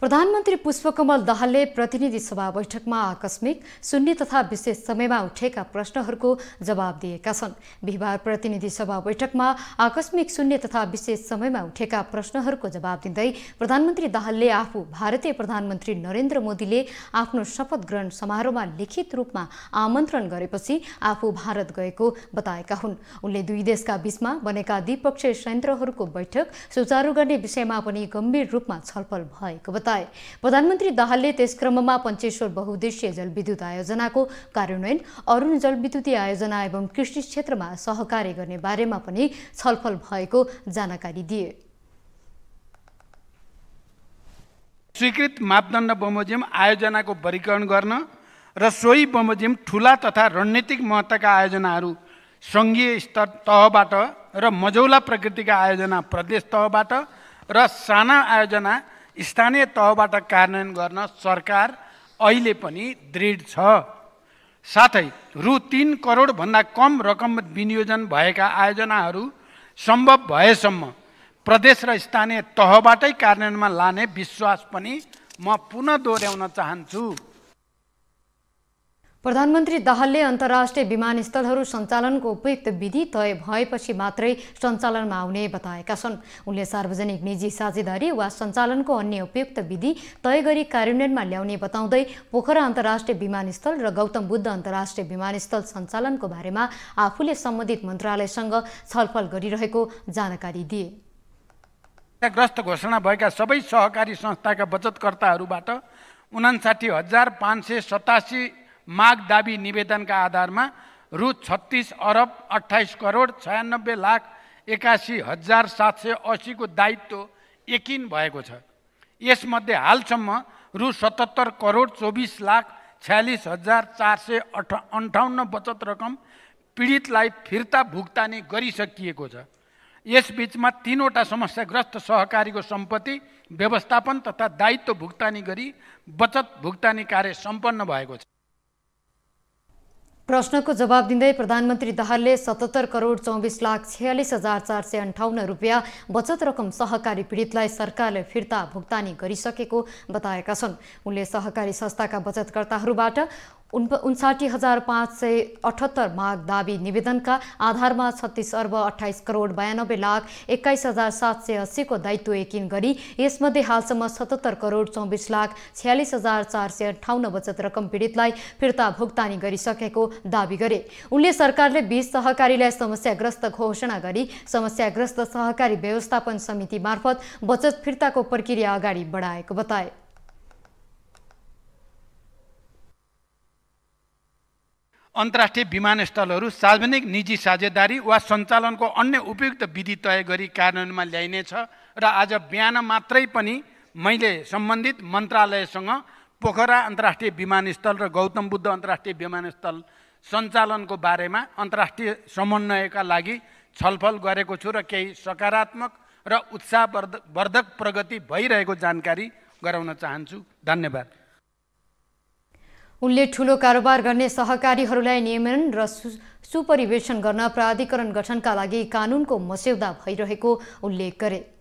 प्रधानमन्त्री पुष्पकमल दाहालले प्रतिनिधि सभा बैठकमा आकस्मिक शून्य तथा विशेष समयमा उठेका प्रश्नहरूको जवाब दिएका छन् बिहिबार प्रतिनिधि सभा बैठकमा आकस्मिक शून्य तथा विशेष समयमा उठेका प्रश्नहरूको जवाब दिँदै प्रधानमन्त्री दाहालले आफू भारतीय प्रधानमन्त्री नरेन्द्र मोदीले आफ्नो शपथ ग्रहण समारोहमा लिखित रूपमा आमन्त्रण गरेपछि आफू भारत गएको बताएका हुन् उनले दुई देशका बीचमा बनेका द्विपक्षीय संयन्त्रहरूको बैठक सुचारू गर्ने विषयमा पनि गम्भीर रूपमा छलफल भएको बताए प्रधानमन्त्री दाहालले त्यस क्रममा पञ्चेश्वर बहुद्देश्य जलविद्युत आयोजनाको कार्यान्वयन अरूण जलविद्युतीय आयोजना एवं कृषि क्षेत्रमा सहकार्य गर्ने बारेमा पनि छलफल भएको जानकारी दिए स्वीकृत मापदण्ड बमोजिम आयोजनाको वर्गीकरण गर्न र सोही बमोजिम ठुला तथा रणनीतिक महत्त्वका आयोजनाहरू सङ्घीय स्तर तहबाट र मझौला प्रकृतिका आयोजना प्रदेश तहबाट र साना आयोजना स्थानीय तहबाट कार्यान्वयन गर्न सरकार अहिले पनि दृढ छ साथै रु तिन करोडभन्दा कम रकम विनियोजन भएका आयोजनाहरू सम्भव भएसम्म प्रदेश र स्थानीय तहबाटै कार्यान्वयनमा लाने विश्वास पनि म पुनः दोहोऱ्याउन चाहन्छु प्रधानमन्त्री दाहालले अन्तर्राष्ट्रिय विमानस्थलहरू सञ्चालनको उपयुक्त विधि तय भएपछि मात्रै सञ्चालनमा आउने बताएका छन् उनले सार्वजनिक निजी साझेदारी वा सञ्चालनको अन्य उपयुक्त विधि तय गरी कार्यान्वयनमा ल्याउने बताउँदै पोखरा अन्तर्राष्ट्रिय विमानस्थल र गौतम बुद्ध अन्तर्राष्ट्रिय विमानस्थल सञ्चालनको बारेमा आफूले सम्बन्धित मन्त्रालयसँग छलफल गरिरहेको जानकारी दिए ग्रस्त घोषणा भएका सबै सहकारी संस्थाका बचतकर्ताहरूबाट उनासाठी हजार पाँच सय सतासी माग दाबी निवेदनका आधारमा रु छत्तिस अरब अठाइस करोड छयानब्बे लाख एकासी हजार सात सय असीको दायित्व एकिन भएको छ यसमध्ये हालसम्म रु सतहत्तर करोड चौबिस लाख छ्यालिस हजार चार सय अठ अन्ठाउन्न बचत रकम पीडितलाई फिर्ता भुक्तानी गरिसकिएको छ यसबिचमा तिनवटा समस्याग्रस्त सहकारीको सम्पत्ति व्यवस्थापन तथा दायित्व भुक्तानी गरी बचत भुक्तानी कार्य सम्पन्न भएको छ प्रश्नको जवाब दिँदै प्रधानमन्त्री दाहालले सतहत्तर करोड चौबिस लाख छ्यालिस हजार चार सय अन्ठाउन्न रुपियाँ बचत रकम सहकारी पीडितलाई सरकारले फिर्ता भुक्तानी गरिसकेको बताएका छन् उनले सहकारी संस्थाका बचतकर्ताहरूबाट उन्साठी हजार पाँच सय अठहत्तर माग दावी निवेदनका आधारमा छत्तिस अर्ब अठाइस करोड बयानब्बे लाख एक्काइस हजार सात सय अस्सीको दायित्व यकिन गरी यसमध्ये हालसम्म सतहत्तर करोड चौबिस लाख छ्यालिस हजार चार सय अन्ठाउन्न बचत रकम पीडितलाई फिर्ता भुक्तानी गरिसकेको दावी गरे उनले सरकारले बीज सहकारीलाई समस्याग्रस्त घोषणा गरी समस्याग्रस्त सहकारी व्यवस्थापन समिति मार्फत बचत फिर्ताको प्रक्रिया अगाडि बढाएको बताए अन्तर्राष्ट्रिय विमानस्थलहरू सार्वजनिक निजी साझेदारी वा सञ्चालनको अन्य उपयुक्त विधि तय गरी कार्यान्वयनमा ल्याइनेछ र आज बिहान मात्रै पनि मैले सम्बन्धित मन्त्रालयसँग पोखरा अन्तर्राष्ट्रिय विमानस्थल र गौतम बुद्ध अन्तर्राष्ट्रिय विमानस्थल सञ्चालनको बारेमा अन्तर्राष्ट्रिय समन्वयका लागि छलफल गरेको छु र केही सकारात्मक र उत्साहवर्धक प्रगति भइरहेको जानकारी गराउन चाहन्छु धन्यवाद उनले ठुलो कारोबार गर्ने सहकारीहरूलाई नियमन र सुपरिवेशन गर्न प्राधिकरण गठनका लागि कानुनको मस्यौदा भइरहेको उल्लेख गरे